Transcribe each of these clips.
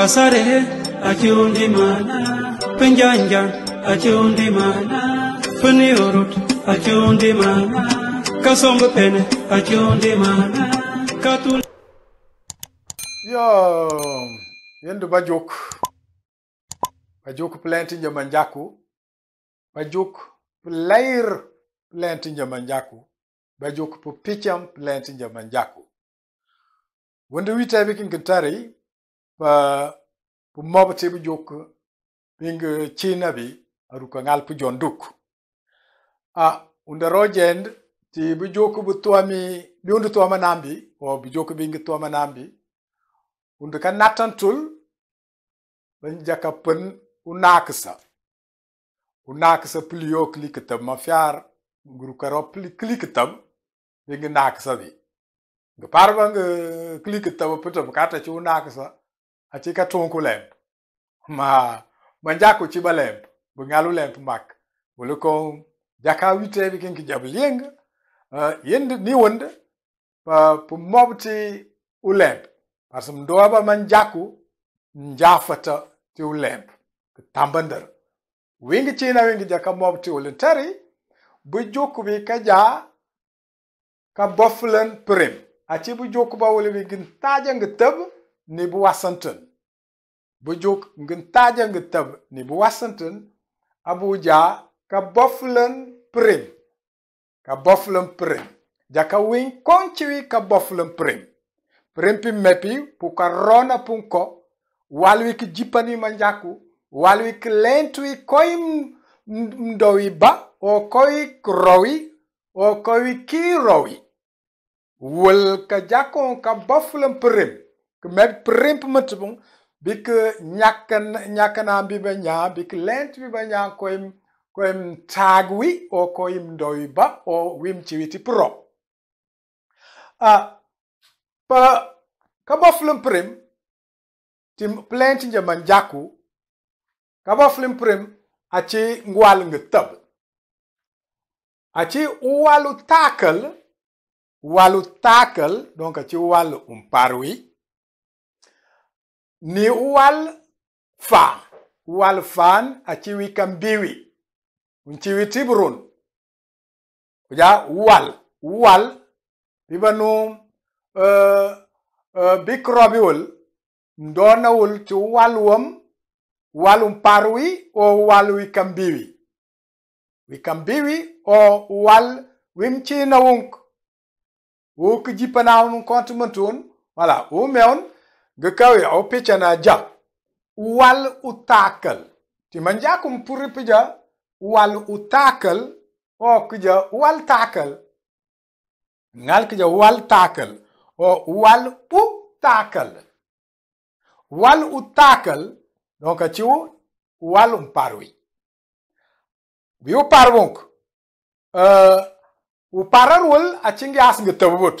kasare akiundimana penjanja akiundimana peniorut akiundimana kasombo pene akiundimana katul yo yende bajuk bajuk plenti jamanjaku bajuk player plenti jamanjaku bajuk pupicham plenti jamanjaku wonde witeɓe kinkentari bu mob ci bu jokk bi nga ci nabi aru ko ngal pu jon duk a unda rojend ci bu jokk bu tuami bi undu tuama nambi o bu jokk bi nga tuama nambi undu ka natantul tul ban jaka pen u u pli unaksa unaksa pliyo kliketam mafiar guru karo kliketam bing naksa bi nga nga parba ga kliketam putam kata chu unaksa a ci ka tũuku lɛmp ma ma njaku ci ba lɛmp bi ŋalu lɛmp mak wel ko jaka wite bi kiŋki jab lieŋ uh, eh, yend niwend pu mɔb ti u lɛmp parce mdoa ba ma njaku njafata ti u lɛmp ki tambandir wiŋ ciina wiŋ jaka mɔb ti wel teri bi juk bi ka ja ka bɔflen pirim a ci bi juk ba wel wiŋ taajaŋ tɛb Nibu wasantan. Bwajouk, ngintajan gtab, Nibu wasantan, Abouja, Kaboflan prim. Kaboflan prim. Jaka winkonchiwi kaboflan prim. Prim pi mepi, Pouka rona pou nko, Walwi ki jipani manjaku, Walwi ki lentwi koyi mdowi ba, Ou koyi krowi, Ou koyi kirovi. Woul kajakon kaboflan prim. met primp met bung bik nyakan nyakana bi ba nya bik lent bi ba nya koim koim tagwi o koim doiba o wim chiwiti pro a pa kaba flum prim tim plant jaman jaku kaba flum prim achi ngwal a achi walu takal walu takal donc achi walu umparwi ni wal fa wal fan achiwi kambiwi nchiwi tiburun ja wal wal bibanu uh, eh, uh, eh, bikrobiwul ndonawul ti walwam walum parwi o wal wikambiwi wikambiwi o wal wimchinawunk wuk jipanawnun kontumentun wala umewn gekawe au picha na ja wal utakal ti manja kum pija wal utakal o kija wal takal ngal kija wal takal o wal utakal wal utakal donc ci wal um parwi bi u parwunk euh u pararul a wal as ngi tabut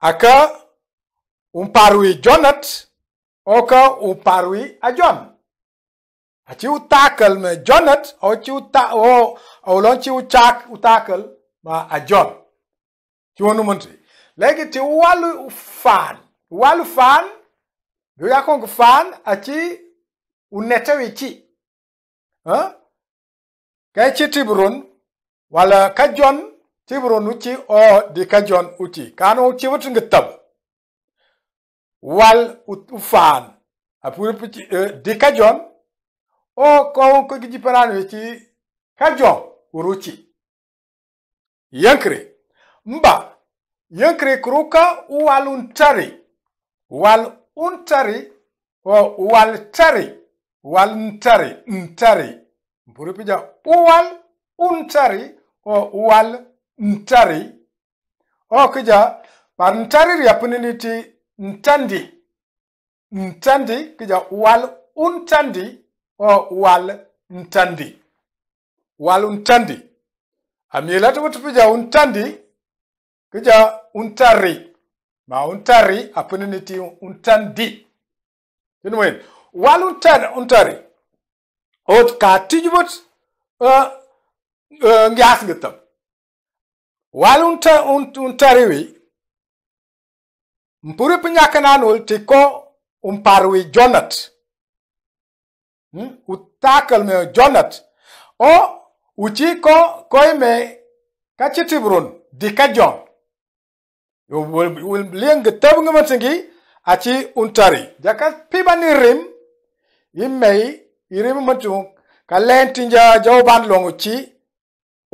aka umparwi jonat oka umparwi ajon achi utakal me jonat o chi uta o olon chi uchak utakal ma ajon ti wonu muntri legi ti walu fan walu fan du ya kong fan achi unetewi ci ha kai ci tiburun wala ka kajon tiburun uchi o di ka jon kajon uchi kanu uchi wutun gitab wal ufaan apur pichi eh, di kajon o ko ko giji paran wechi kajo uruchi yankre mba yankre kruka wal untari wal untari o wal tari wal untari untari mpuru pija wal untari o wal untari o kija par untari yapiniti ntandi ntandi kija wal untandi o wal ntandi wal untandi amielatu pija untandi kija untari ma untari niti untandi tinwen wal untari untari ot ka tijbut uh, eh, uh, eh, ngias ngitam wal untari wi Mpuri pinyak nan ou, ti ko umparwi jonat. Ou hmm? takal me jonat. Ou ou chi ko, koi me kache tibrun, di kajon. Ou li an geteb ngeman sengi, achi untari. Jakan, pi ban irim, im me irim man chou, kalen tinja jaw ban long, ou chi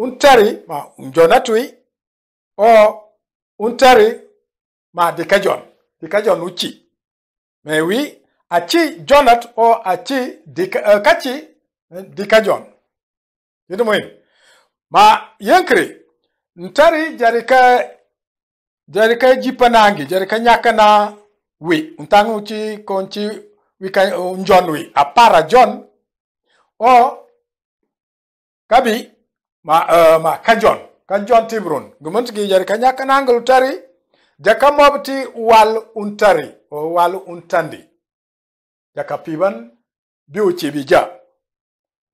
untari, mpa, unjonatwi ou untari ma dike jon dike jon uchi mais oui achi jonat o achi dike uh, kachi eh, dike jon yidu muhim ma yenkre ntari jarika jarika jipanangi jarika nyakana wi ntangu uchi konchi wika unjon eh, wi apara jon o kabi ma uh, ma kajon kajon timrun gumuntu jarika nyakana angul tari jakamob ti wal untari o wal untandi jaka piban bi ucibi ja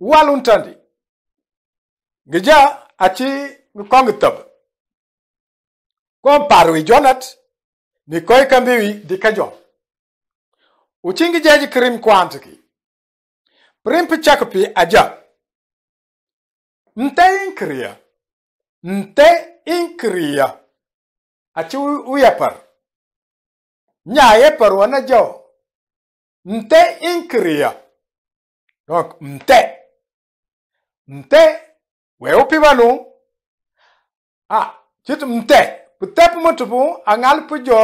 wal untandi ngi ja aci ngi kongi tab kon par wi jonat ni koy kambi wi di ka jo uci ngi jeji krim kwant ki prempi cak pi aja nte inkriya nte inkriya achi u uyapar nya yapar wana jaw nte inkriya donc nte nte we upibanu ah chit nte putep mutubu angal pujo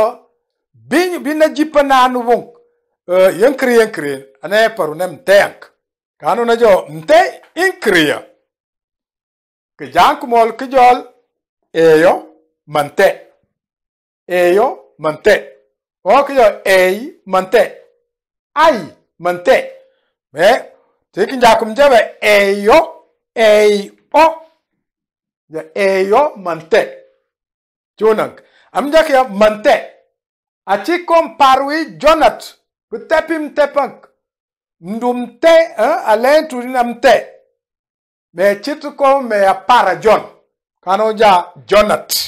bin bina jipana nubung uh, e, yankri yankri ane paru nem tank kanu na jo mte inkriya ke jank mol ke jol eyo mante Eyo, mante. Ou ki yo, ei, mante. Ai, mante. Me, ti ki nja koum jebe, eyo, ei, o. Eyo, mante. Chou nang. Ami nja ki yo, mante. A chikou mparwi, jounat. Koutepi mtepang. Mdou mte, alen, tounina mte. Me, chitou koum, me apara joun. Kanoja, jounat.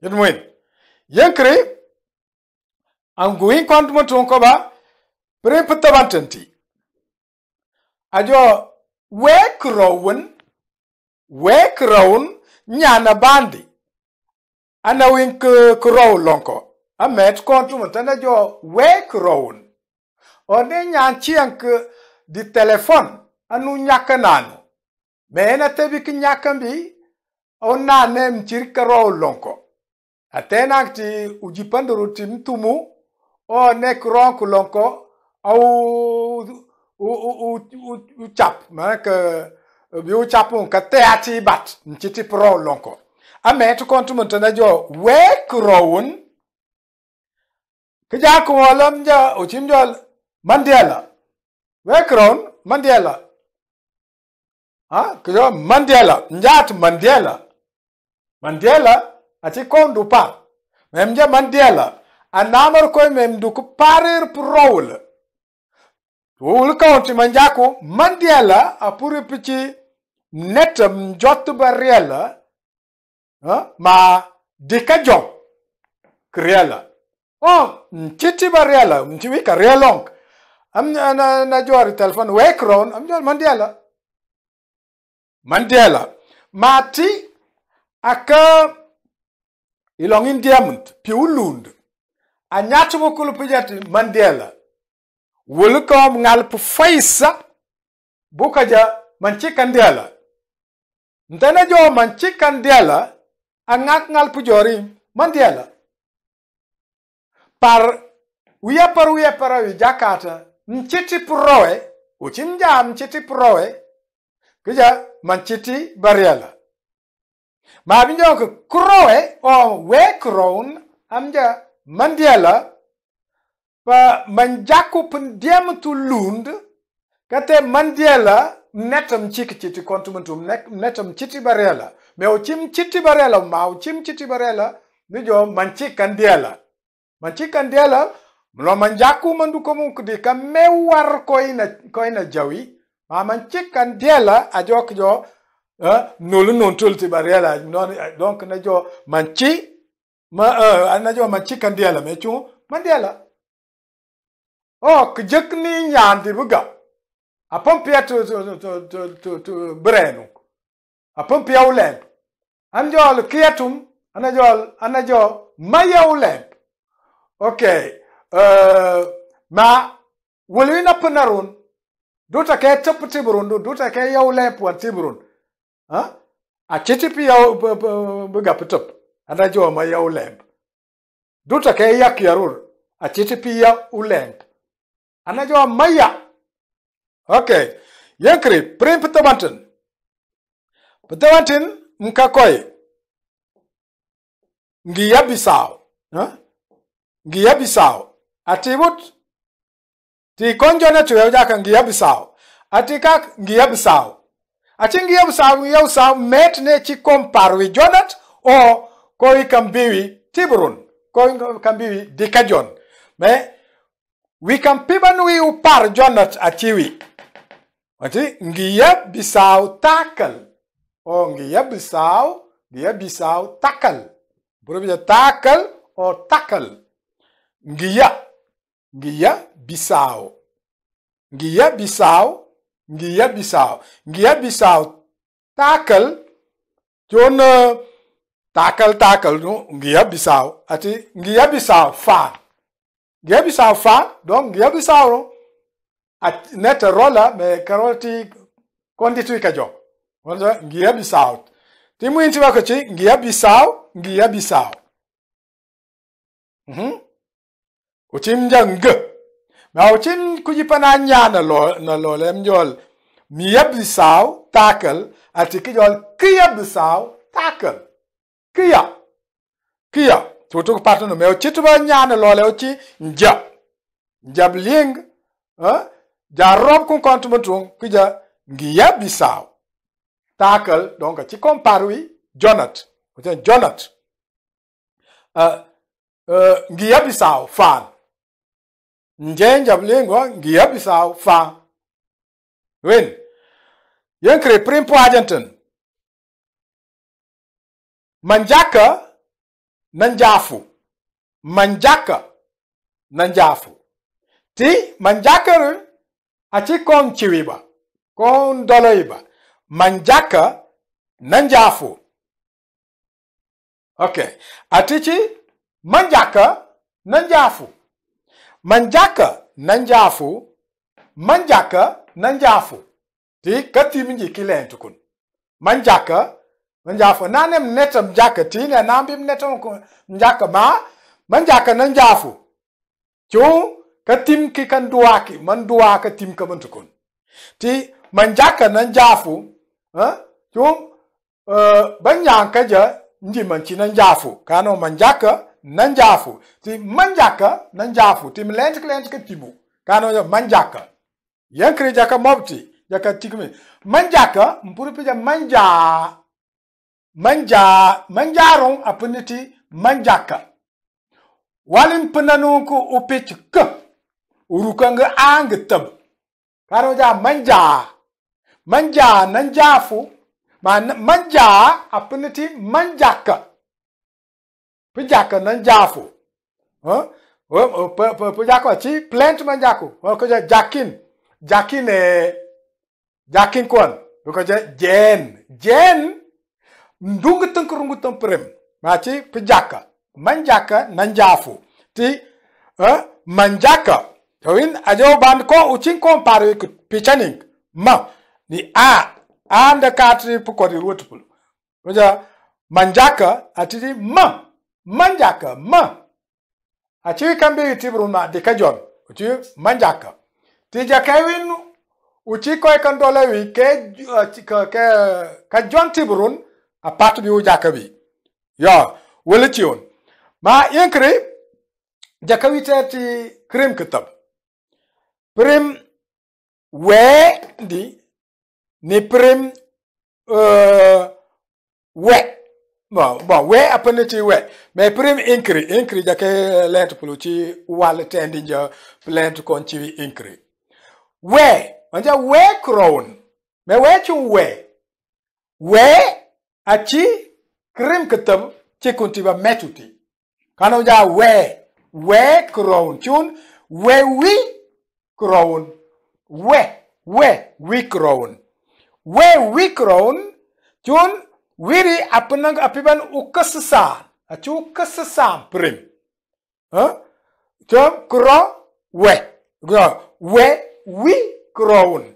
yit mwin yenkri angui kwant mutun koba pre putabantanti ajo wek rowen wek rown nyana bandi ana lonko amet tana jo nyan di telefon anu me na tebi lonko atenak ti ujipanduru ti mtumu o nek ron kulonko au uchap manak bi uchapun ka te ati bat nchiti pro lonko ame to kontumun na jo wek rowun kija kuolam ja uchim jo mandela wek rown mandela ha kija mandela njat mandela mandela ati kondu du pa mem je man dela anamar ko mem du ko parer prowle wul kaunti manjaku man apuri pichi netam jot bariela ma dikajong kriela oh chichi bariela mchimi ka rielong am na na jori telefon wekron am jor mandiela mandiela mati aka ilongin diamond pi ulund anyatu bokulu pijat mandela wulkom ngal pu faisa bukaja manchi kandela ntana jo manchi kandela angak ngal pu jori mandela par wiya par wiya parawi jakata nchiti proe, uchimjam chiti proe, kija manchiti bariala Ma bin jo kroe o we kroon am ja mandiela pa manjaku pndiem tu lund kate mandiela netam chikiti ti kontum tu netam chiti barela me o chim chiti barela ma o chim chiti barela ni jo manchi kandiela manchi kandiela mlo manjaku mandu komu kudi ka me war koina koina jawi ma manchi kandiela ajok jo nolu non tol ti bariala non donc na jo manchi ma eh na jo manchi kandiala me chu mandiala o kjek ni nyandi buga apon pia to to to to to brenu apon pia ulep anjol kiatum anajol anajo maya ulep okay uh, ma wolwina panarun duta ke tap tiburun duta ke yaulep wa tiburun ha? a buga pi yaw biga maya ulemp jo ma yaw lemp duta ke yak yarur a pi ulemp anda jo maya okay yankri prim pitamantin mka koy ngi yabisaw ha? ngi yabisaw atibut ti na tuwe jaka ngi yabisaw atikak ngi yabisaw acin gi yau sau yau sau met ne ci compar wi jonat o ko kam kambiwi tiburun koi kambiwi dikajon me wi piban wi upar jonat achiwi, wati ngi ya bisau takal o ngi ya bisau bisaw ngi ya takal, bisaw takal burubi takal o takal ngi ya ngi ya bisau ngi Guinea Bissau. Guinea Bissau tackle John uh, eh, tackle tackle no Guinea Bissau. Ati Guinea Bissau fa. Guinea Bissau fa donc Guinea Bissau no at net roller me karoti konditu ikajo. Wanda Guinea Bissau. Timu inti wako chi Guinea Bissau, Guinea Bissau. Mhm. Mm Uchimja ngö. nawchin kujipana nyana lo na lo lem jol miya bisaw takal ati ki jol kiya bisaw takal kiya kiya tutu patno me ochitu ba nyana lo le ochi nja njab ling ja rob kun kontu mutung kija ngiya bisaw takal donc ci comparui jonat jonat euh euh ngiya bisaw njenja mlingwa ngiya bisau fa wen yen kre prim po ajantin manjaka nanjafu manjaka nanjafu ti manjakaru achi kon chiwiba kon doloiba manjaka nanjafu okay atichi manjaka nanjafu manjaka nanjafu manjaka nanjafu ti katim ji kilen tukun manjaka manjafu nanem netam jaka ti ne nambim netam manjaka ma manjaka nanjafu chu katim ki kan ki, man duwa katim ka man tukun ti manjaka nanjafu ha chu uh, banyanka ndi man manchi nanjafu kano manjaka nanjafu ti manjaka nanjafu ti mlentik lentik timu kano ya manjaka kri jaka mobti jaka tikmi manjaka mpuru pija manja manja manjaron apuniti manjaka Walim walin pinanunku ke urukanga ang tab kano ja manja manja nanjafu man manja apuniti manjaka pijaka nan jafo pijaka chi plant man jako ko je jakin jakin e jakin kon ko je jen jen ndung tan kurungu tan prem ma nah, chi pijaka manjaka nan jafu ti manjaka tawin ajo ban ko uchin paru pare pichaning ma ni a and the country pukori rotpul manjaka atidi ma manjaka ma a kan kambe ti bruna de kajon uci manjaka ti jakawin uchi koy kan dole wi ke ka ka kajon ti brun a patu bi jakabi yo wala ma yankri jakawi ti krim kitab prim we di ni prim uh, we bon bon we apane ci we mais prim incri incri jake eh, lent pulu ci wal tendi ja lent kon ci incri we anja we crown mais we ci we we a ci krim ketem ci kunti ba metuti kanu ja we we crown chun we wi crown we we wi crown we wi crown chun Wiri apenang apiban ukesesa. acu ukesesa prim. Huh? Jom kro we. Kro we wi kroun.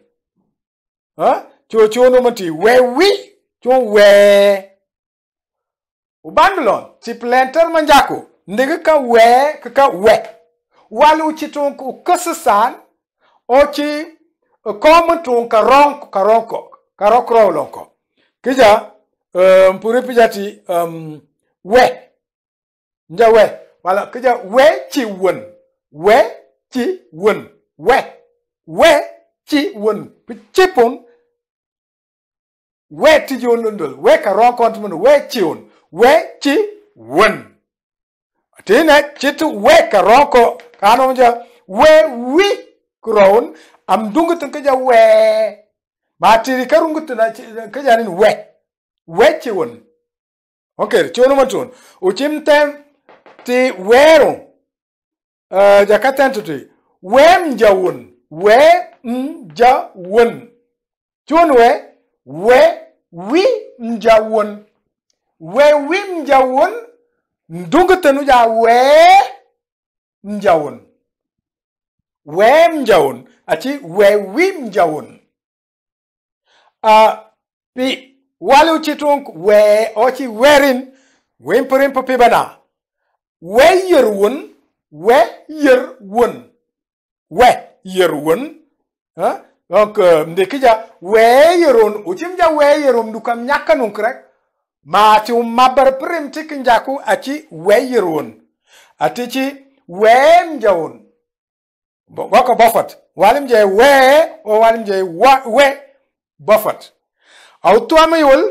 Huh? Cho cho no mati we wi cho we. Ubandlon ti manjaku, manjako. Ndiga ka we ka we. Walu citung tun ukesesan o ci karong tun karonko karonko Kija um, mpure pijati um, we nja we wala kija we chi won, we chi won, we we chi won, wun pichipun we ti jun lundul we ka ro kontmun we chi won, we chi wun tine chitu we ka roko kano ja we wi kron am dungut kija we ma tiri karungut na kija nin we wechi won onker chono matun uchim tem ti wero uh, jakatan tuti wem jawun we mjawun chun we we wi mjawun we wi mjawun ndungtenu ja we mjawun we mjawun achi we wi mjawun a uh, pi walu chitung we ochi werin wimpirin pipibana we yer wun we we donc euh, we we dukam krek ma ti mabar prim achi we atichi we bofat we o wa, we bofat Aoutou ameyol,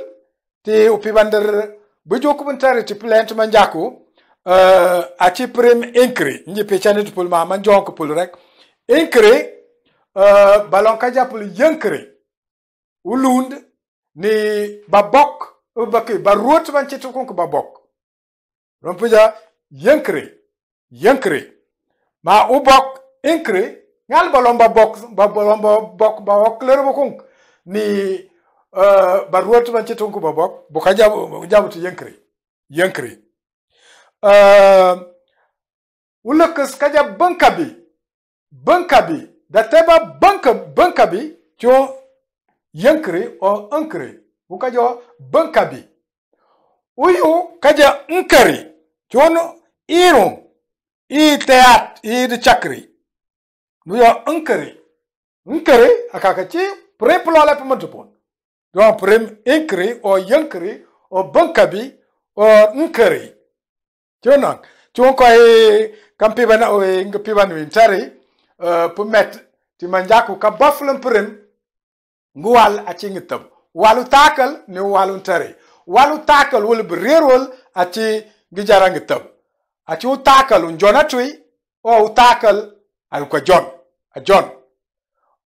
te upi bandere, bejou kou bantare, te plen tman jakou, eh, achi prem enkri, nje pe chanit pou lman, manjou anke pou lrek, enkri, eh, balon kajapou li enkri, ou lound, ni babok, ou baki, barwot man chitou kounk babok, ron pwija, enkri, enkri, ma ou bok, enkri, nyal balon babok, balon babok, babok lir wakonk, ni, Eh, baruatu manche tunan tunku babok boka jabu jabu tu yankri yankri uh, kaja bankabi bankabi Dateba teba banka bankabi jo yankri o ankri buka jo bankabi uyu kaja jo no iru i teat i de chakri nuyo ankri ankri akakachi preplola pemantupon Donc, pour inkri, o yankri, o bankabi, o nkari. Tionang. Tion ko e kampi bana o e ngapi bana win tari, pour mettre, ti manjaku ka baflan prim, nguwal a chingitab. Walu takal ni walu tari. Walu takal wul birwal a chi gijarangitab. A chi utakal un jonatui, o utakal al kwa John. A John.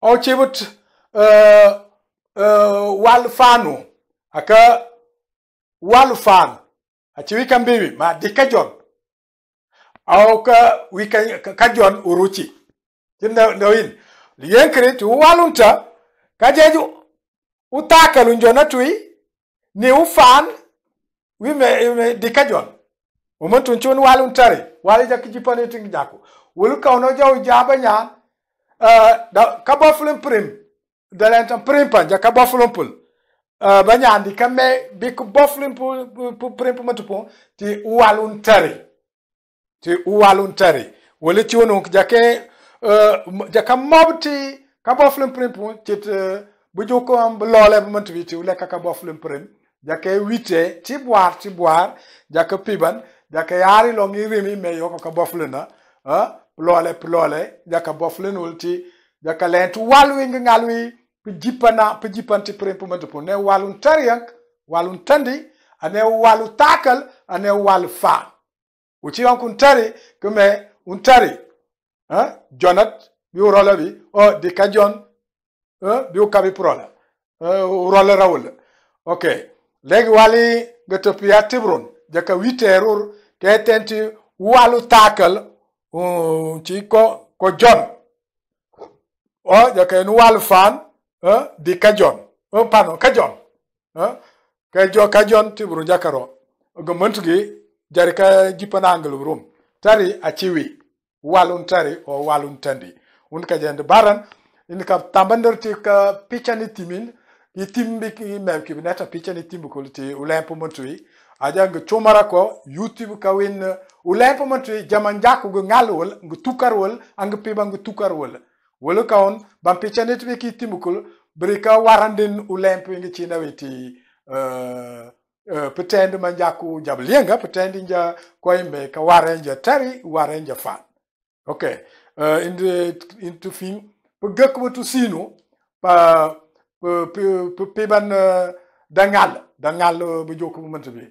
O chibut, e, Eh, walfanu aka walfan aci wika mbiwi ma dikajon kajon au ka wika kajon uruchi timna ndawin liyen krit walunta kajeju utaka lunjona tui ni ufan wime, wime dikajon umuntu chun walun tari wali jak jaku wulu kauno jau jaba uh, eh, da kabo film prim dalantan primpa jaka boflum pul uh, eh, banyandi kame bik boflum pul primpa matupo ti uwalun tari ti uwalun tari wole ti wonu jake uh, jaka mobti ka boflum primpa tit uh, buju ko am lole mantubi ti wole kaka boflum prim jake wite ti boar ti boar jake piban jake yari lo ngi rimi me yoko ka bofluna uh, eh, lole plole jaka boflun ulti jaka lent walwing ngalwi pijipana pijipanti pirimpumanti pu ne walun tariyank walun tandi ane walu takal ane walu fa uchi kun tari, kume untari eh? jonat bi urola bi o di kajon eh? bi ukabi prola eh, urola rawul ok legi wali gatopiya tibrun jaka witerur ketenti walu takal um, ci ko ko jon o jaka en walu fan uh, di kajon uh, pardon kajon uh, kajo kajon ti burun jakaro oh. gomuntu gi jari ka jipana angel burum tari achiwi walun tari o oh, walun tandi un ka jende baran in ka tambander ti ka pichani timin timbi ki mem ki binata pichani timbu kulti ulempo montui ajang chumara ko youtube ka win ulempo montui jaman jakku ngalul ngu tukarwol ang wolu kaun bampi chanit timukul brika warandin ulempi ngi china witi uh, eh, uh, eh, petend manjaku jablienga petend nja koimbe ka warenja tari warenja fan ok uh, eh, in the into fin pegak wutu sino pa piban uh, dangal dangal uh, bujoku mantabi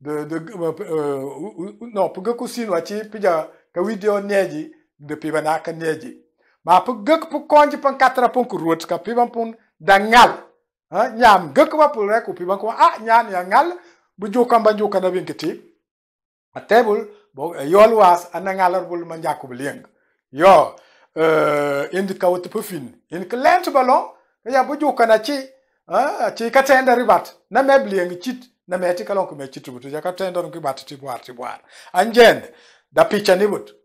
de de non no pegak sinu achi pija ka video neji de aka neji Ma pu gak pu konji pan katra pun ku ruot ka piban pun dangal ha nyam gak ba pu rek ku piban ko a ah, nyam ya ngal bu jukam ba jukam da bin kiti a table bo yol was anangalar bul man jakub leng yo euh indi ka wut pu fin in ke lent balon ya bu jukam na ci ha ci ka tenda ribat na meb leng chit na meti kalon ku me ci tubu ja ka tenda bat ti boar ti boar anjend da picha ni but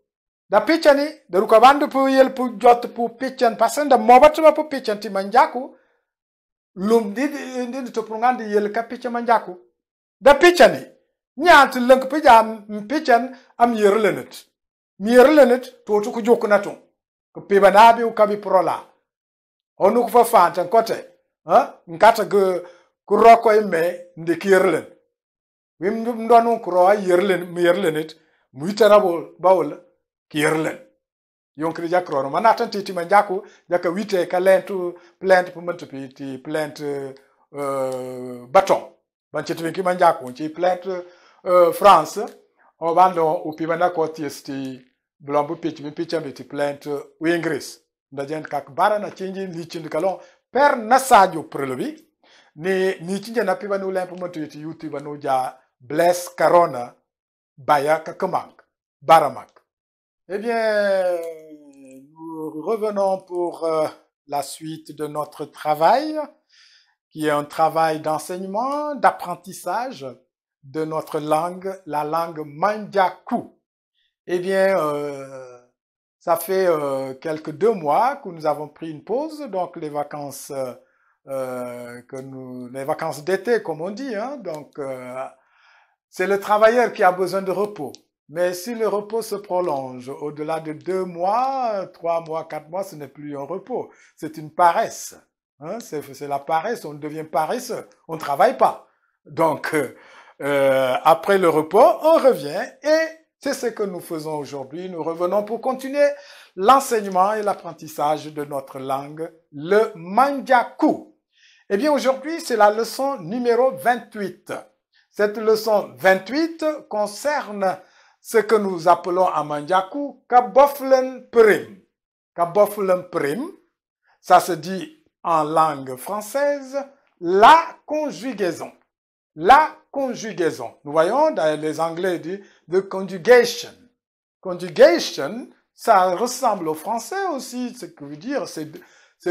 da pichani da rukabandu pu yel pu jot pu pichan pasan da mobatuma pu pichan ti manjaku lum di di to prungandi yel ka picha manjaku da pichani nyant lenk pu jam pichan am yerlenet mierlenet to to ku jokna to ku pe banabi u kabi prola onu ku fa fantan kote ha nkata gu ku roko imme ndikirlen wim ndonu ku ro yerlen mierlenet muitarabo bawla kirlen yonkri jakroro manatan titi manjaku jaka wite kalentu plant pumantu piti plant uh, baton banchitu vinki manjaku nchi plant uh, france obando bana ko tiesti blombu pich mi picha ti plant uh, ingris jent kak bara na chinji chind kalon per nasajo prelobi ni ni chinja na pibanu lempu mantu yiti youtube banu ja bless corona baya kakamak baramak Eh bien, nous revenons pour euh, la suite de notre travail, qui est un travail d'enseignement, d'apprentissage de notre langue, la langue mandiaku. Eh bien, euh, ça fait euh, quelques deux mois que nous avons pris une pause, donc les vacances, les vacances d'été, comme on dit. Hein, donc, c'est le travailleur qui a besoin de repos. Mais si le repos se prolonge au-delà de deux mois, trois mois, quatre mois, ce n'est plus un repos, c'est une paresse. Hein. c'est la paresse, on devient paresseux, on ne travaille pas. Donc, euh, euh, après le repos, on revient et c'est ce que nous faisons aujourd'hui. Nous revenons pour continuer l'enseignement et l'apprentissage de notre langue, le Mandjaku. Eh bien, aujourd'hui, c'est la leçon numéro 28. Cette leçon 28 concerne ce que nous appelons à Mandjaku, Kaboflen Prim. Kaboflen Prim, ça se dit en langue française la conjugaison. La conjugaison. Nous voyons, les Anglais disent de conjugation. Conjugation, ça ressemble au français aussi, ce que veut dire ces,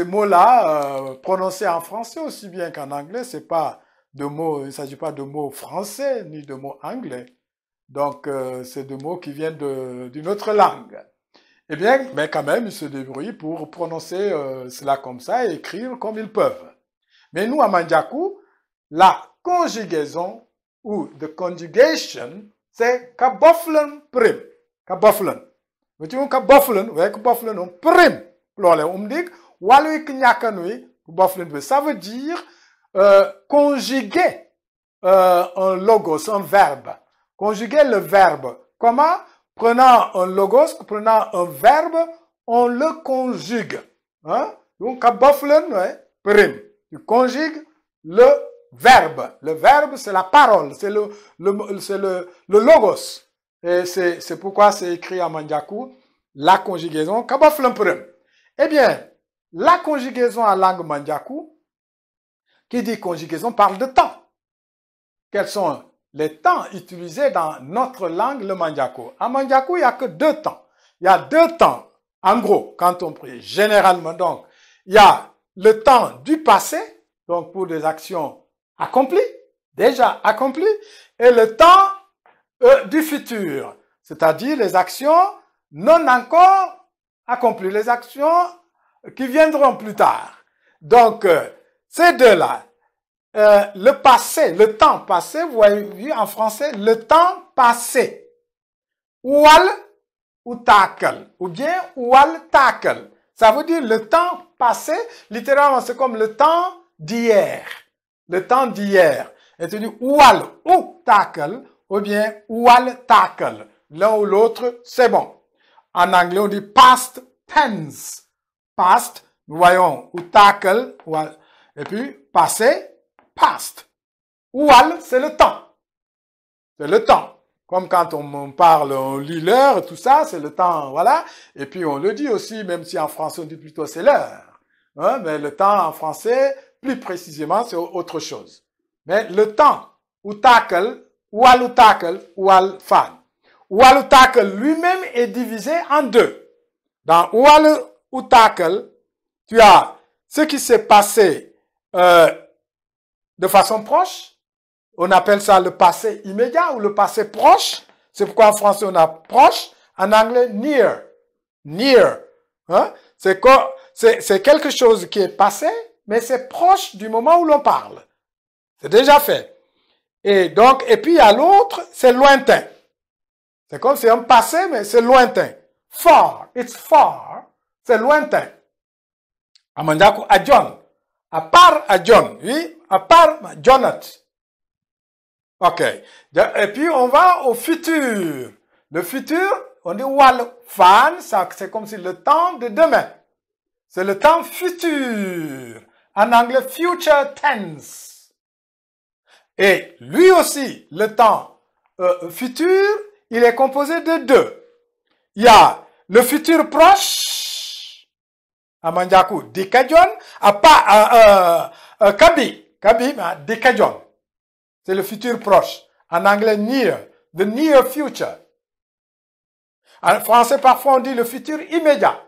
mots-là, euh, prononcés en français aussi bien qu'en anglais, c'est pas de il ne s'agit pas de mots français ni de mots anglais. Donc, euh, c'est deux mots qui viennent d'une autre langue. Eh bien, mais quand même, ils se débrouillent pour prononcer euh, cela comme ça et écrire comme ils peuvent. Mais nous, à Mandjaku, la conjugaison ou the conjugation, c'est kaboflen prim. Kaboflen. Vous vous kaboflen, kaboflen? Oui, kaboflen non? prim. on dit « Walui knyakanui. Kaboflen. Ça veut dire euh, conjuguer euh, un logos, un verbe. Conjuguer le verbe. Comment Prenant un logos, prenant un verbe, on le conjugue. Hein? Donc, prim. Tu conjugues le verbe. Le verbe, c'est la parole, c'est le, logos. Et c'est pourquoi c'est écrit en mandjaku. la conjugaison, kaboflen prim. Eh bien, la conjugaison en langue mandjaku, qui dit conjugaison, parle de temps. Quels sont les temps utilisés dans notre langue, le mandiako. En mandiako, il n'y a que deux temps. Il y a deux temps, en gros, quand on prie, généralement donc. Il y a le temps du passé, donc pour des actions accomplies, déjà accomplies, et le temps euh, du futur, c'est-à-dire les actions non encore accomplies, les actions qui viendront plus tard. Donc, euh, ces deux-là, euh, le passé, le temps passé, vous avez vu en français, le temps passé. Oual ou tackle, ou bien oual tackle. Ça veut dire le temps passé, littéralement, c'est comme le temps d'hier. Le temps d'hier. Et tu dis oual, ou tackle, ou bien oual tackle. L'un ou l'autre, c'est bon. En anglais, on dit past tense. Past, nous voyons, ou tackle, et puis passé, past. Wal, c'est le temps. C'est le temps. Comme quand on parle, on lit l'heure, tout ça, c'est le temps, voilà. Et puis on le dit aussi, même si en français on dit plutôt c'est l'heure. Hein. mais le temps en français, plus précisément, c'est autre chose. Mais le temps, ou tackle, al ou tackle, fan. Wal ou tackle lui-même est divisé en deux. Dans oual ou tackle, tu as ce qui s'est passé euh, de façon proche. On appelle ça le passé immédiat ou le passé proche. C'est pourquoi en français on a proche, en anglais near. Near. Hein? C'est quelque chose qui est passé, mais c'est proche du moment où l'on parle. C'est déjà fait. Et donc, et puis à l'autre, c'est lointain. C'est comme si un passé, mais c'est lointain. Far, it's far, c'est lointain. Amandaku adjon à part à John, oui, à part Jonathan. Ok. Et puis on va au futur. Le futur, on dit Wal Fan, c'est comme si le temps de demain. C'est le temps futur. En anglais, future tense. Et lui aussi, le temps euh, futur, il est composé de deux. Il y a le futur proche Amandjaku, dika pas euh, euh, euh, kabi kabi c'est le futur proche en anglais near the near future en français parfois on dit le futur immédiat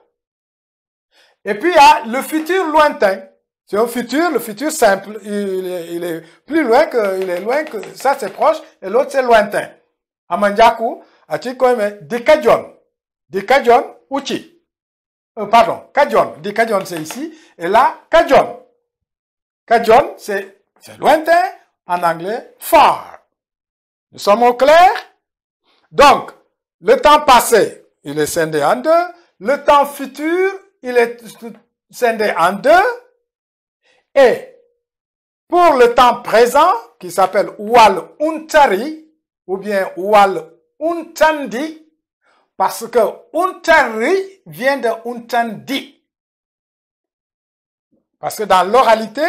et puis il y a le futur lointain c'est un futur le futur simple il est, plus loin que il est loin que ça c'est proche et l'autre c'est lointain amanjaku a-t-il dika même décadion, décadion, uchi euh, pardon, Kajon. Dit Kajon, c'est ici. Et là, Kajon. Kajon, c'est lointain. En anglais, far. Nous sommes au clair? Donc, le temps passé, il est scindé en deux. Le temps futur, il est scindé en deux. Et pour le temps présent, qui s'appelle Wal Untari, ou bien Wal Untandi, parce que Untari vient de Untandi. Parce que dans l'oralité,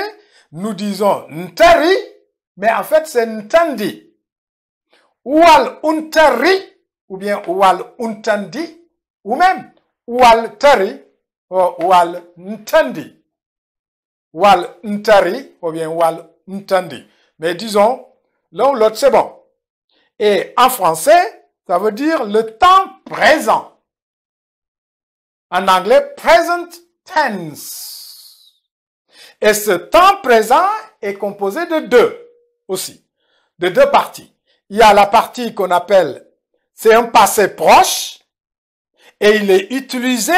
nous disons Ntari, mais en fait c'est Ntandi. Oual Untari, ou bien Oual Untandi, ou même Oual Tari, ou Oual Ntandi. Oual Ntari, ou bien Oual Ntandi. Mais disons, l'un ou l'autre c'est bon. Et en français, ça veut dire le temps présent. En anglais, present tense. Et ce temps présent est composé de deux aussi, de deux parties. Il y a la partie qu'on appelle, c'est un passé proche, et il est utilisé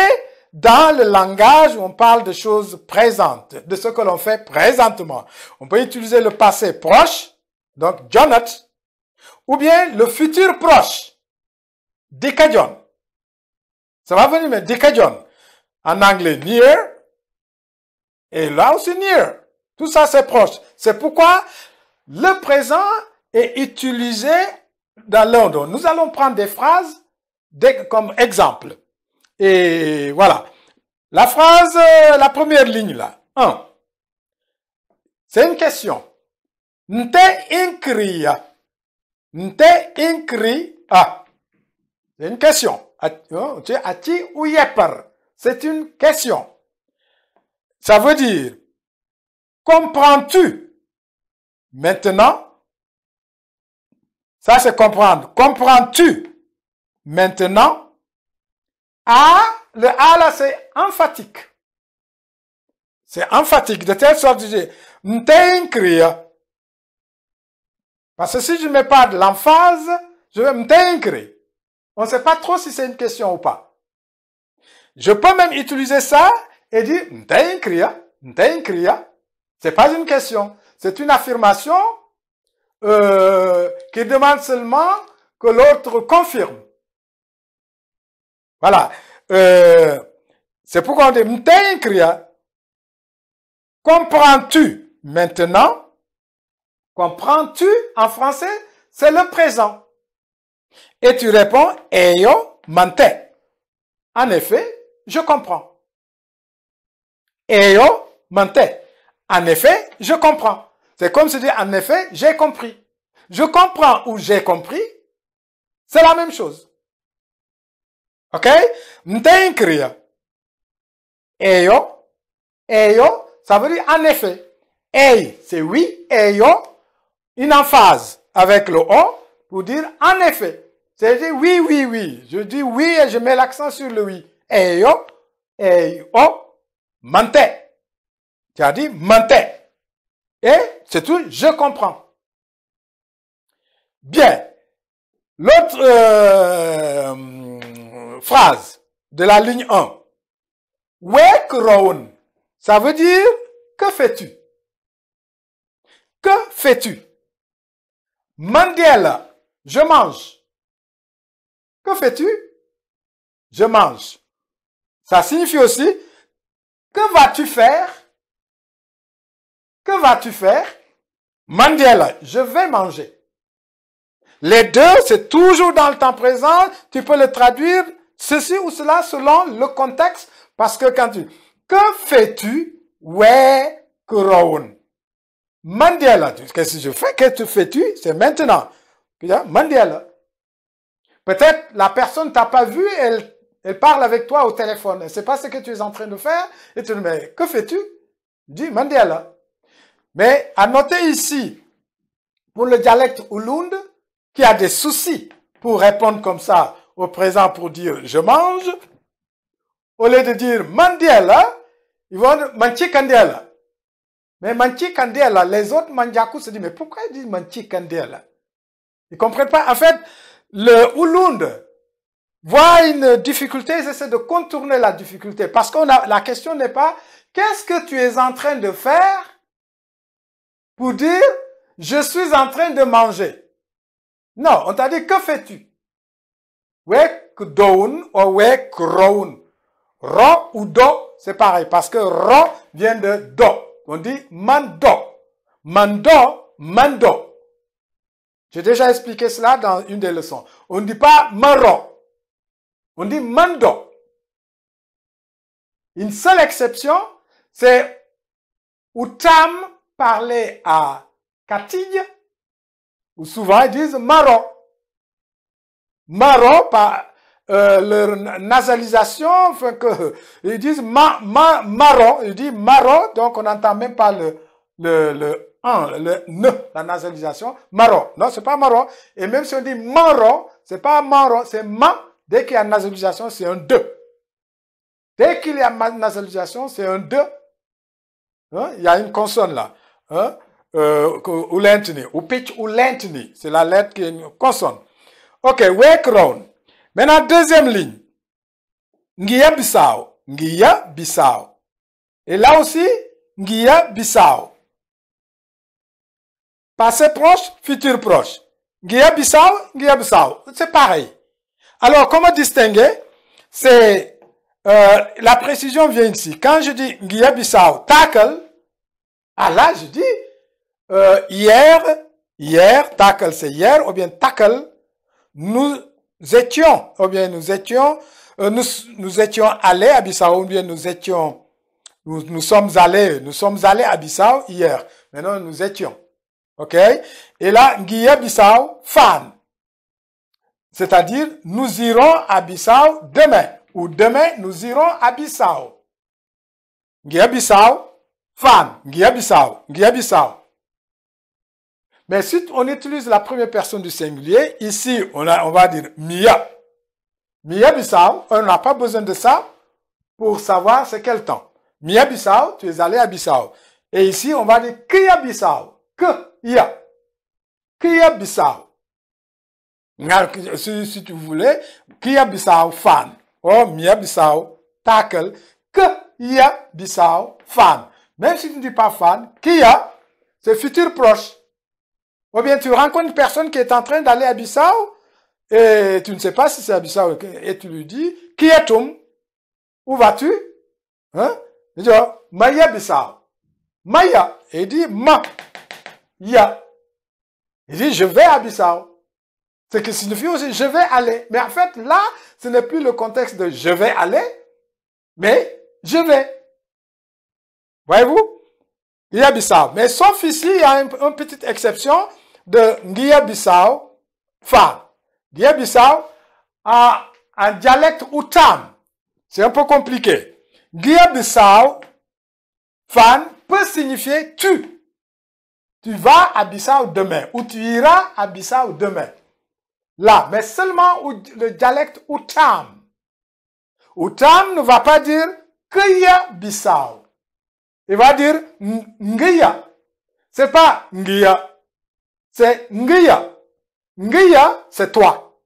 dans le langage où on parle de choses présentes, de ce que l'on fait présentement. On peut utiliser le passé proche, donc Jonathan, ou bien le futur proche, Decadion. Ça va venir, mais décadion. En anglais, near. Et là aussi, near. Tout ça, c'est proche. C'est pourquoi le présent est utilisé dans l'ordre. Nous allons prendre des phrases comme exemple. Et voilà. La phrase, euh, la première ligne là. 1. C'est une question. Nte inkria. Nte Ah. C'est une question. Hein, ou C'est une question. Ça veut dire, comprends-tu maintenant? Ça, c'est comprendre. Comprends-tu maintenant? Ah, le A là, c'est emphatique. C'est emphatique, de telle sorte que je Parce que si je ne mets pas de l'emphase, je vais m't'incrir. On ne sait pas trop si c'est une question ou pas. Je peux même utiliser ça et dire kriya, C'est pas une question, c'est une affirmation euh, qui demande seulement que l'autre confirme. Voilà. Euh, c'est pourquoi on dit Comprends-tu maintenant Comprends-tu en français C'est le présent. Et tu réponds, Eyo, mente. En effet, je comprends. Eyo, mente. En effet, je comprends. C'est comme tu dis « en effet, j'ai compris. Je comprends ou j'ai compris, c'est la même chose. Ok? M't'incria. Eyo. Eyo, ça veut dire en effet. Ey, c'est oui. Eyo, une emphase avec le O pour dire en effet. C'est dire oui, oui, oui. Je dis oui et je mets l'accent sur le oui. Et eh yo, et eh yo, Tu as dit mante. Et c'est tout, je comprends. Bien. L'autre euh, hum, phrase de la ligne 1. Wake Ça veut dire que fais-tu? Que fais-tu? Mandela, je mange. Que fais-tu Je mange. Ça signifie aussi, que vas-tu faire Que vas-tu faire Mandela, je vais manger. Les deux, c'est toujours dans le temps présent. Tu peux le traduire ceci ou cela selon le contexte. Parce que quand tu... Que fais-tu Ouais, Kuroun. Mandela, qu'est-ce que je fais que fais-tu C'est maintenant. Mandela, Peut-être la personne t'a pas vu, elle, elle parle avec toi au téléphone. Elle sait pas ce que tu es en train de faire. Et tu dis, mais que fais-tu? Dis, Mandela. Mais à noter ici, pour le dialecte Ulund, qui a des soucis pour répondre comme ça au présent pour dire je mange, au lieu de dire Mandiela, ils vont dire Manchi Mais Manchi les autres Mandjakus se disent mais pourquoi ils disent Manchi Ils ne comprennent pas. En fait, le Oulound voit une difficulté, il essaie de contourner la difficulté. Parce que la question n'est pas qu'est-ce que tu es en train de faire pour dire je suis en train de manger. Non, on t'a dit que fais-tu? Wek down ou wek roun. Ro ou do, c'est pareil parce que ro vient de do. On dit mando. Mando, mando. J'ai déjà expliqué cela dans une des leçons. On ne dit pas maro. On dit mando. Une seule exception, c'est Tam parlait à Katig, où souvent ils disent maro. Maro, par euh, leur nasalisation, enfin que, ils disent ma, ma, maro, ils disent maro, donc on n'entend même pas le, le le ne, la nasalisation, marron. Non, c'est pas marron. Et même si on dit marron, c'est pas marron, c'est ma. Dès qu'il y a nasalisation, c'est un deux. Dès qu'il y a nasalisation, c'est un de. Hein? Il y a une consonne là. Hein? Euh, ou ou pitch ou lentini. C'est la lettre qui est une consonne. OK, wake round. Maintenant, deuxième ligne. Ngia Bissau. Ngia Bissau. Et là aussi, Ngia Bissau. Passé proche, futur proche. Guinée-Bissau, bissau C'est pareil. Alors, comment distinguer C'est euh, la précision vient ici. Quand je dis Guinée-Bissau tackle, ah là, je dis euh, hier, hier, tackle c'est hier, ou bien tackle, nous étions, ou bien nous étions, euh, nous, nous étions allés à Bissau, ou bien nous étions, nous, nous sommes allés, nous sommes allés à Bissau hier. Maintenant, nous étions. OK Et là, Guinée-Bissau, fan. C'est-à-dire, nous irons à Bissau demain. Ou demain, nous irons à Bissau. Guinée-Bissau, fan. Guinée-Bissau, Mais si on utilise la première personne du singulier, ici, on, a, on va dire Mia. Mia Bissau, on n'a pas besoin de ça pour savoir c'est quel temps. Mia Bissau, tu es allé à Bissau. Et ici, on va dire Kia Bissau. Que Ya. a bissau Si, tu voulais, KIA bissau fan. Oh, Mia bissau tackle. ya bissau fan. Même si tu ne dis pas fan, Kia, c'est futur proche. Ou bien tu rencontres une personne qui est en train d'aller à Bissau et tu ne sais pas si c'est à Bissau et tu lui dis, qui est Où vas-tu Hein Il dit, oh, Maya Bissau. Maya. Et il dit, ma il dit, je vais à Bissau. Ce qui signifie aussi, je vais aller. Mais en fait, là, ce n'est plus le contexte de je vais aller, mais je vais. Voyez-vous Il Bissau. Mais sauf ici, il y a une, petite exception de Guia Bissau, fan. Guia Bissau a un dialecte outam. C'est un peu compliqué. Guia Bissau, fan, peut signifier tu. Tu vas à Bissau demain ou tu iras à Bissau demain. Là, mais seulement le dialecte Utam. Utam ne va pas dire Kaya Bissau. Il va dire Nguya. C'est pas Nguya. C'est Nguya. Nguya, c'est toi.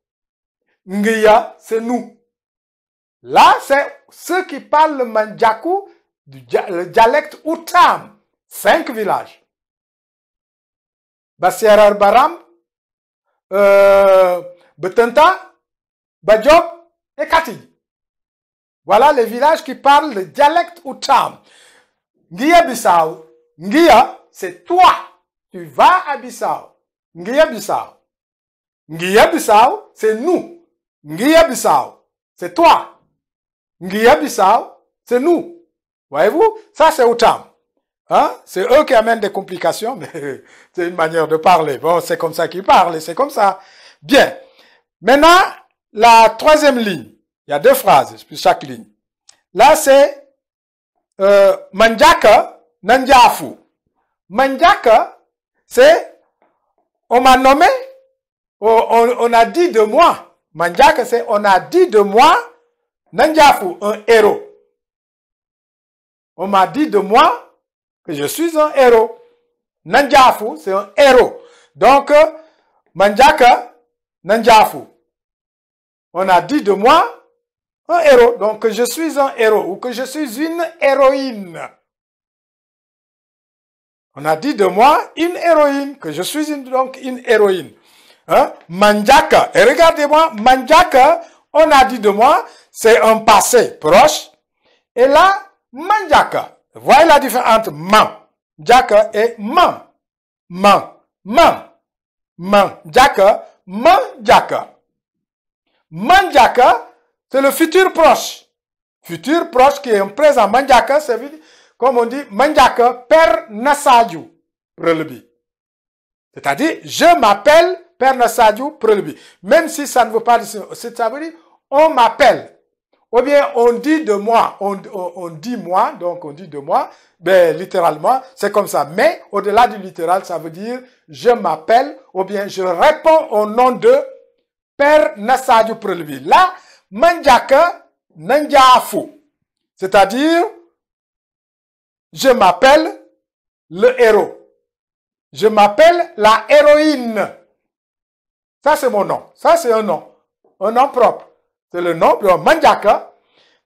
Nguya, c'est nous. Là, c'est ceux qui parlent le mandjaku, le dialecte Utam. Cinq villages. Bassiarar Baram, euh, Betenta, Badjob et Kati. Voilà les villages qui parlent le dialecte Outam. Nguia Bissau, Nguia, c'est toi. Tu vas à Bissau. Nguia Bissau. Nguia Bissau, c'est nous. Nguia Bissau, c'est toi. Nguia Bissau, c'est nous. Voyez-vous, ça c'est Outam. Hein? C'est eux qui amènent des complications, mais c'est une manière de parler. Bon, c'est comme ça qu'ils parlent c'est comme ça. Bien. Maintenant, la troisième ligne. Il y a deux phrases sur chaque ligne. Là, c'est euh, Manjaka Nanjafu. Manjaka, c'est on m'a nommé, on, a dit de moi. Manjaka, c'est on a dit de moi Nanjafu, un héros. On m'a dit de moi je suis un héros. Nanjafu, c'est un héros. Donc, euh, Manjaka, Nanjafu. On a dit de moi un héros. Donc, je suis un héros ou que je suis une héroïne. On a dit de moi une héroïne, que je suis une, donc une héroïne. Hein? Manjaka. Et regardez-moi, Manjaka, on a dit de moi, c'est un passé proche. Et là, Manjaka. Voyez la différence entre man, jaka et man. Man, man, man, jaka, man, man c'est le futur proche. Futur proche qui est un présent. Manjaka, c'est comme on dit, man Manjaka, per nasajou, Prelubi. C'est-à-dire, je m'appelle per nasajou, Prelubi. Même si ça ne veut pas dire, ça veut dire, on m'appelle. Ou bien on dit de moi, on, dit moi, donc on dit de moi, ben, littéralement, c'est comme ça. Mais au-delà du littéral, ça veut dire je m'appelle ou bien je réponds au nom de Père Nassadou Prelevi. Là, Mandjaka c'est-à-dire je m'appelle le héros. Je m'appelle la héroïne. Ça, c'est mon nom. Ça, c'est un nom. Un nom propre. C'est le nom, Mandjaka.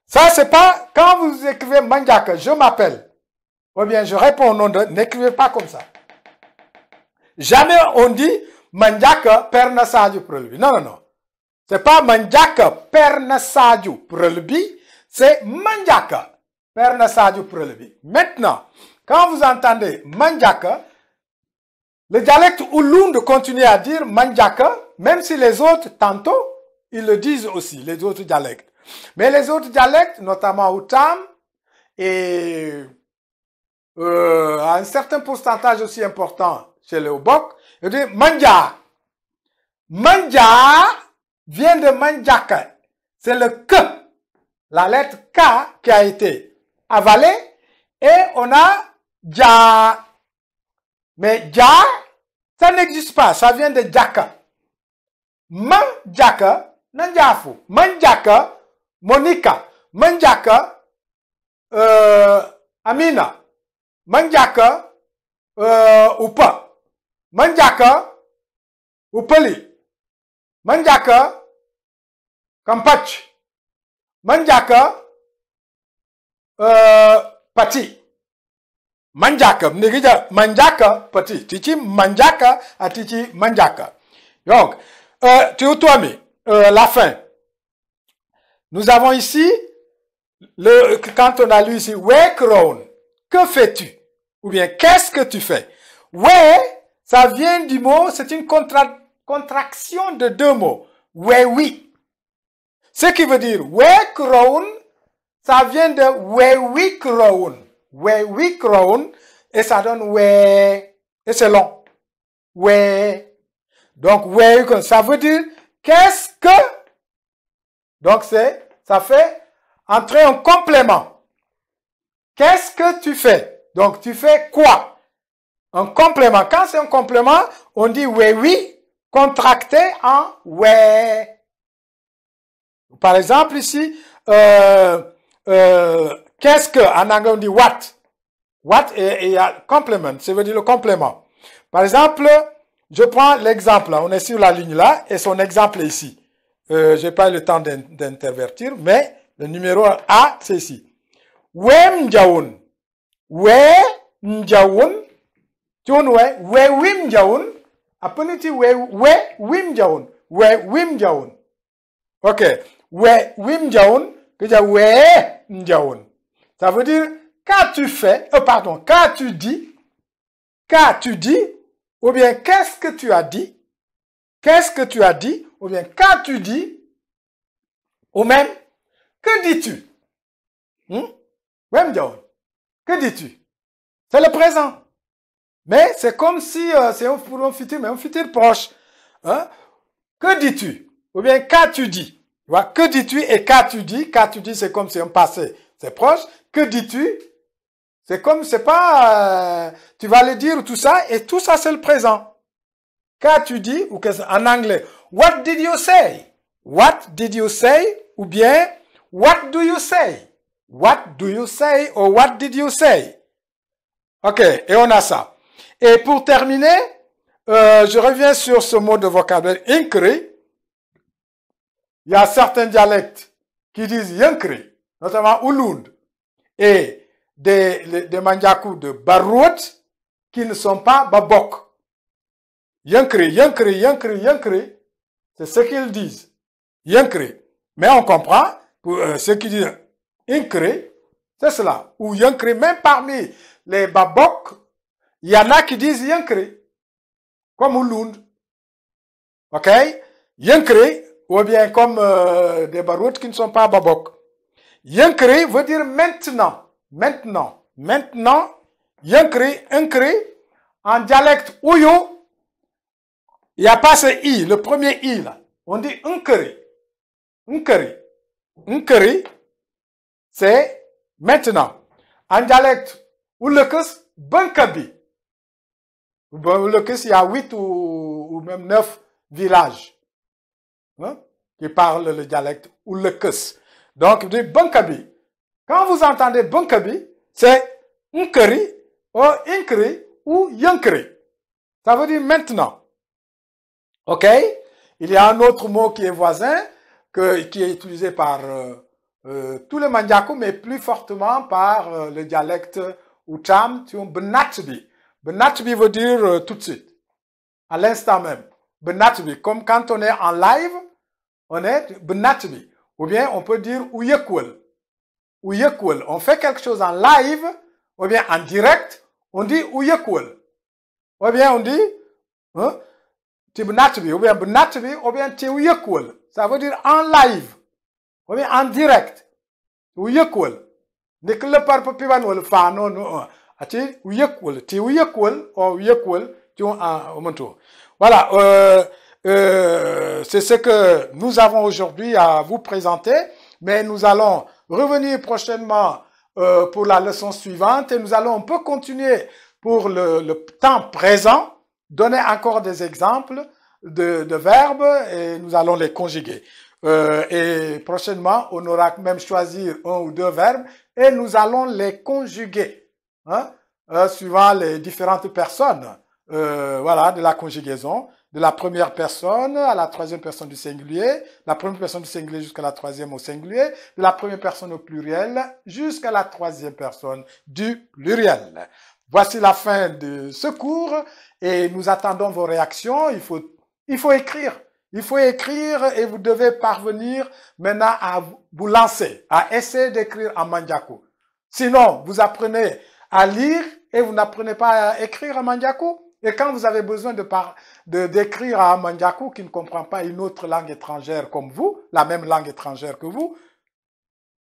Ça, c'est pas quand vous écrivez Mandjaka, je m'appelle. Ou bien je réponds au nom de. N'écrivez pas comme ça. Jamais on dit Mandjaka pernasadju prolebi. Prelbi. Non, non, non. C'est pas Mandjaka pernasadju C'est Mandjaka pernasadju Maintenant, quand vous entendez Mandjaka, le dialecte Oulund continue à dire Mandjaka, même si les autres, tantôt, ils le disent aussi, les autres dialectes. Mais les autres dialectes, notamment Outam, et euh, un certain pourcentage aussi important chez le Obok, ils disent Manja. Manja vient de Manjaka. C'est le K. la lettre K qui a été avalée. Et on a Ja. Mais Ja, ça n'existe pas. Ça vient de Jaka. Manjaka, nanjaafu manjaka monica manjaka uh, amina manjaka uh, upa manjaka upali manjaka kampach manjaka uh, pati manjaka mnigija manjaka pati tichi manjaka atichi manjaka donc uh, tiutwami Euh, la fin. Nous avons ici, le, quand on a lu ici, Where crown, que fais-tu Ou bien, qu'est-ce que tu fais Where, ça vient du mot, c'est une contraction de deux mots. Where oui. Ce qui veut dire Where crown, ça vient de Where we crown. Where we crown, et ça donne Where, et c'est long. Where. Donc, Where, ça veut dire qu'est-ce donc, c'est, ça fait entrer un complément. Qu'est-ce que tu fais Donc, tu fais quoi Un complément. Quand c'est un complément, on dit oui, oui, contracté en ouais. Par exemple, ici, euh, euh, qu'est-ce que En anglais, on dit what. What et il y a complement, ça veut dire le complément. Par exemple, je prends l'exemple, on est sur la ligne là, et son exemple est ici. Euh, je n'ai pas le temps d'intervertir, mais le numéro A, c'est ici. Wemjaun. mdjaoun. We mdjaoun. Tu vois, oui oui Après, tu Ok. We Wim Njaoun. Que Ça veut dire, quand tu fais, euh, pardon, quand tu dis, quand tu dis, ou bien qu'est-ce que tu as dit, qu'est-ce que tu as dit, ou bien quand tu dis ou même que dis-tu hmm? que dis-tu C'est le présent. Mais c'est comme si euh, c'est pour un futur, mais un futur proche. Hein? Que dis-tu Ou bien quand tu dis Que dis-tu et quand tu dis quand tu dis c'est comme si un passé, c'est proche. Que dis-tu C'est comme, c'est pas, euh, tu vas le dire tout ça et tout ça, c'est le présent. Quand tu dis ou qu'est-ce en anglais What did you say? What did you say? Ou bien, What do you say? What do you say? Or, what did you say? OK, et on a ça. Et pour terminer, euh, je reviens sur ce mot de vocabulaire yankri. Il y a certains dialectes qui disent yankri, notamment Ulund, et des, des de Baruot qui ne sont pas babok. Yankri, yankri, yankri, yankri. C'est ce qu'ils disent. Yankré. Mais on comprend pour, qu'ils euh, qui disent Yankré, c'est cela. Ou Yankré, même parmi les Babok, il y en a qui disent Yankré. Comme Oulund. OK Yankré, ou bien comme euh, des baroutes qui ne sont pas Babok. Yankré veut dire maintenant. Maintenant. Maintenant. Yankré, Yankré, en dialecte Ouyo, il n'y a pas ce i, le premier i là. On dit nkeri. Unkeri. Nkeri, c'est maintenant. En dialecte, ou le bankabi. Le il y a huit ou, même neuf villages hein, qui parlent le dialecte ou le Donc, dit bankabi. Quand vous entendez bankabi, c'est nkeri, euh, ou inkeri, ou yunkri ». Ça veut dire maintenant. OK Il y a un autre mot qui est voisin, qui est utilisé par euh, euh, tous les mandiakous, mais plus fortement par euh, le dialecte Outam, Benatbi. Benatbi veut dire tout de suite, à l'instant même. Benatbi, comme quand on est en live, on est Benatbi. Ou bien on peut dire ouyekoul. Ouyekoul. On fait quelque chose en live, ou bien en direct, on dit cool Ou bien on dit... Hein, Tibnat ou bien Bnatbi, ou bien Tiwyekwel. Ça veut dire en live, ou bien en direct. Tiyyekwel. Nikle par piban ou le fa, non, non. Ati, Tiyyekwel. Tiwyekwel, ou oh, Yekwel, tu en ah, monto. Voilà, euh, euh, c'est ce que nous avons aujourd'hui à vous présenter, mais nous allons revenir prochainement euh, pour la leçon suivante et nous allons un peu continuer pour le, le temps présent donner encore des exemples de, verbes et nous allons les conjuguer. Euh, et prochainement, on aura même choisi un ou deux verbes et nous allons les conjuguer hein, euh, suivant les différentes personnes. Euh, voilà, de la conjugaison, de la première personne à la troisième personne du singulier, la première personne du singulier jusqu'à la troisième au singulier, de la première personne au pluriel jusqu'à la troisième personne du pluriel. Voici la fin de ce cours et nous attendons vos réactions. Il faut, il faut écrire. Il faut écrire et vous devez parvenir maintenant à vous lancer, à essayer d'écrire en Mandjaku. Sinon, vous apprenez à lire et vous n'apprenez pas à écrire en Mandjaku. Et quand vous avez besoin de d'écrire de, à qui ne comprend pas une autre langue étrangère comme vous, la même langue étrangère que vous,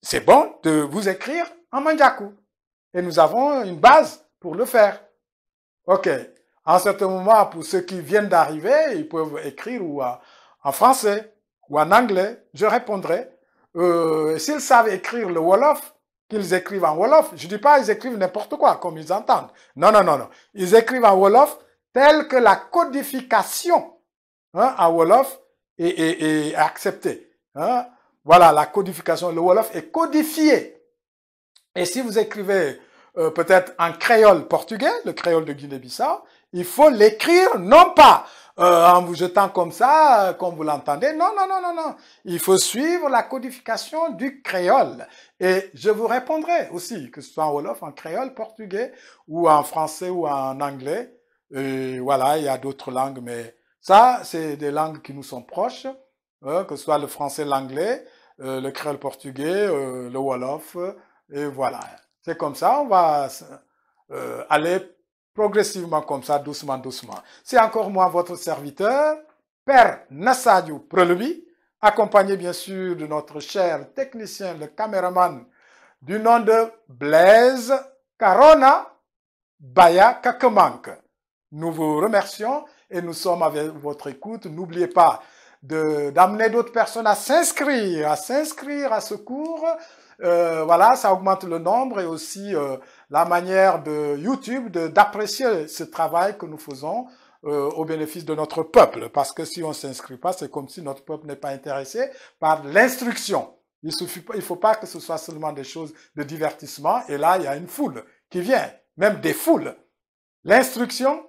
c'est bon de vous écrire en Mandjaku. Et nous avons une base pour le faire. OK. En certain moment, pour ceux qui viennent d'arriver, ils peuvent écrire ou en français ou en anglais, je répondrai. Euh, s'ils savent écrire le Wolof, qu'ils écrivent en Wolof. Je ne dis pas ils écrivent n'importe quoi, comme ils entendent. Non, non, non, non. Ils écrivent en Wolof tel que la codification hein, en Wolof est, acceptée. Hein. Voilà, la codification. Le Wolof est codifié. Et si vous écrivez euh, peut-être en créole portugais, le créole de Guinée-Bissau, il faut l'écrire non pas euh, en vous jetant comme ça, euh, comme vous l'entendez. Non, non, non, non, non. Il faut suivre la codification du créole. Et je vous répondrai aussi, que ce soit en Wolof, en créole, portugais, ou en français ou en anglais. Et voilà, il y a d'autres langues, mais ça, c'est des langues qui nous sont proches, euh, que ce soit le français, l'anglais, euh, le créole portugais, euh, le Wolof, et voilà. C'est comme ça, on va euh, aller progressivement comme ça, doucement, doucement. C'est encore moi, votre serviteur, Père Nassadio Prelubi, accompagné bien sûr de notre cher technicien, le caméraman, du nom de Blaise Carona Baya Kakemank. Nous vous remercions et nous sommes avec votre écoute. N'oubliez pas d'amener d'autres personnes à s'inscrire, à s'inscrire à ce cours euh, voilà, ça augmente le nombre et aussi euh, la manière de YouTube d'apprécier ce travail que nous faisons euh, au bénéfice de notre peuple. Parce que si on s'inscrit pas, c'est comme si notre peuple n'est pas intéressé par l'instruction. Il suffit pas, il faut pas que ce soit seulement des choses de divertissement. Et là, il y a une foule qui vient, même des foules. L'instruction,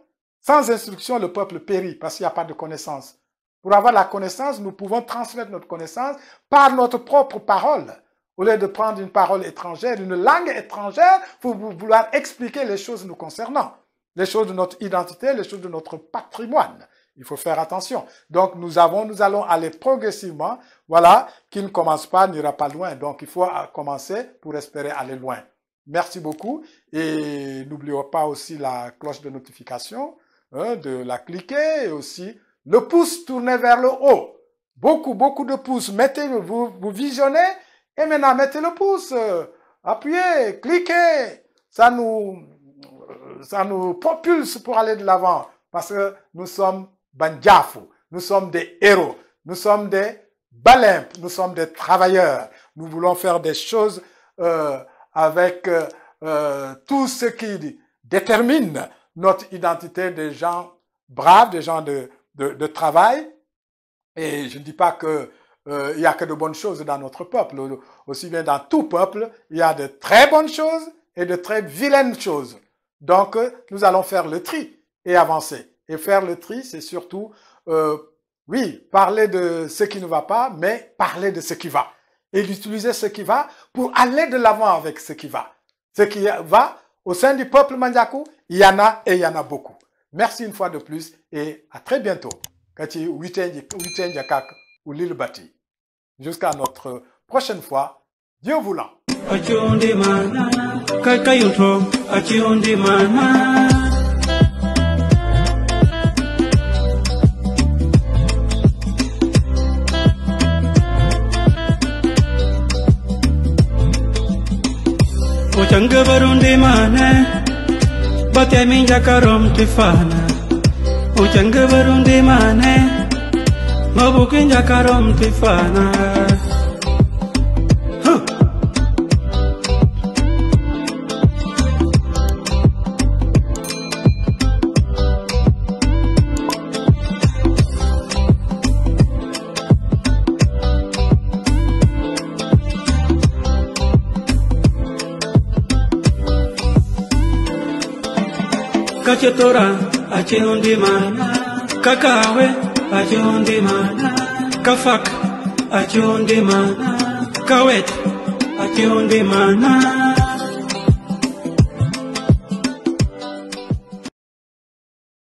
sans instruction, le peuple périt parce qu'il n'y a pas de connaissance. Pour avoir la connaissance, nous pouvons transmettre notre connaissance par notre propre parole. Au lieu de prendre une parole étrangère, une langue étrangère, pour vouloir expliquer les choses nous concernant, les choses de notre identité, les choses de notre patrimoine. Il faut faire attention. Donc, nous avons, nous allons aller progressivement. Voilà, qui ne commence pas n'ira pas loin. Donc, il faut euh, commencer pour espérer aller loin. Merci beaucoup. Et n'oublions pas aussi la cloche de notification, hein, de la cliquer et aussi le pouce tourné vers le haut. Beaucoup, beaucoup de pouces. Mettez, vous, vous visionnez et maintenant, mettez le pouce, euh, appuyez, cliquez. Ça nous, euh, ça nous propulse pour aller de l'avant. Parce que nous sommes Banjafu. nous sommes des héros, nous sommes des balimps, nous sommes des travailleurs. Nous voulons faire des choses euh, avec tout ce qui détermine notre identité de gens braves, de gens de, de travail. Et je ne dis pas que euh, il n'y a que de bonnes choses dans notre peuple. Aussi bien dans tout peuple, il y a de très bonnes choses et de très vilaines choses. Donc, euh, nous allons faire le tri et avancer. Et faire le tri, c'est surtout, euh, oui, parler de ce qui ne va pas, mais parler de ce qui va. Et d'utiliser ce qui va pour aller de l'avant avec ce qui va. Ce qui va, au sein du peuple Mandiaku, il y en a et il y en a beaucoup. Merci une fois de plus et à très bientôt ou l'île bâtie. Jusqu'à notre prochaine fois, Dieu voulant. Ochanga barundi mane Bate minja karom tifana Ochanga barundi mane nobuki nyakaro mtifana kacetora acinundimana kakawe mana. kafak mana. kawet mana.